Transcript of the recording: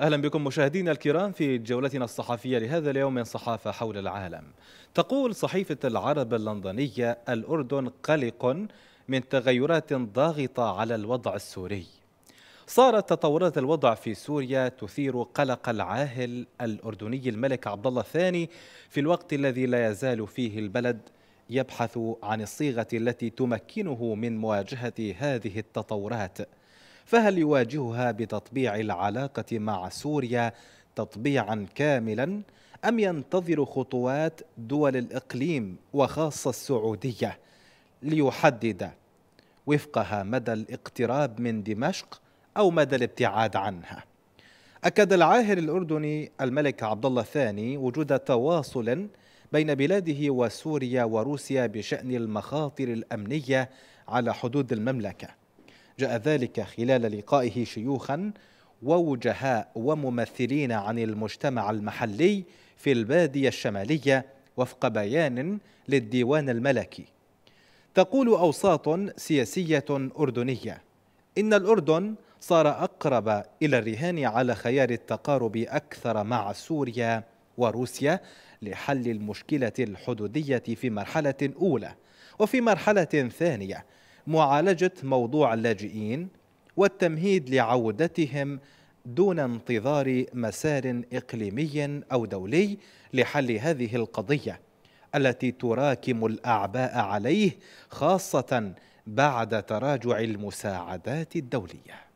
أهلا بكم مشاهدينا الكرام في جولتنا الصحفية لهذا اليوم من صحافة حول العالم تقول صحيفة العرب اللندنية الأردن قلق من تغيرات ضاغطة على الوضع السوري صارت تطورات الوضع في سوريا تثير قلق العاهل الأردني الملك عبد الله الثاني في الوقت الذي لا يزال فيه البلد يبحث عن الصيغة التي تمكنه من مواجهة هذه التطورات فهل يواجهها بتطبيع العلاقة مع سوريا تطبيعا كاملا أم ينتظر خطوات دول الإقليم وخاصة السعودية ليحدد وفقها مدى الاقتراب من دمشق أو مدى الابتعاد عنها أكد العاهل الأردني الملك عبد الله الثاني وجود تواصل بين بلاده وسوريا وروسيا بشأن المخاطر الأمنية على حدود المملكة جاء ذلك خلال لقائه شيوخا ووجهاء وممثلين عن المجتمع المحلي في البادية الشمالية وفق بيان للديوان الملكي تقول أوساط سياسية أردنية إن الأردن صار أقرب إلى الرهان على خيار التقارب أكثر مع سوريا وروسيا لحل المشكلة الحدودية في مرحلة أولى وفي مرحلة ثانية معالجة موضوع اللاجئين والتمهيد لعودتهم دون انتظار مسار إقليمي أو دولي لحل هذه القضية التي تراكم الأعباء عليه خاصة بعد تراجع المساعدات الدوليه